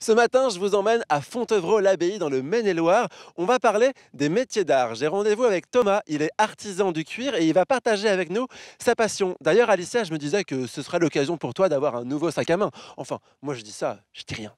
Ce matin, je vous emmène à Fontevraud-l'Abbaye dans le Maine-et-Loire. On va parler des métiers d'art. J'ai rendez-vous avec Thomas, il est artisan du cuir et il va partager avec nous sa passion. D'ailleurs, Alicia, je me disais que ce serait l'occasion pour toi d'avoir un nouveau sac à main. Enfin, moi je dis ça, je dis rien.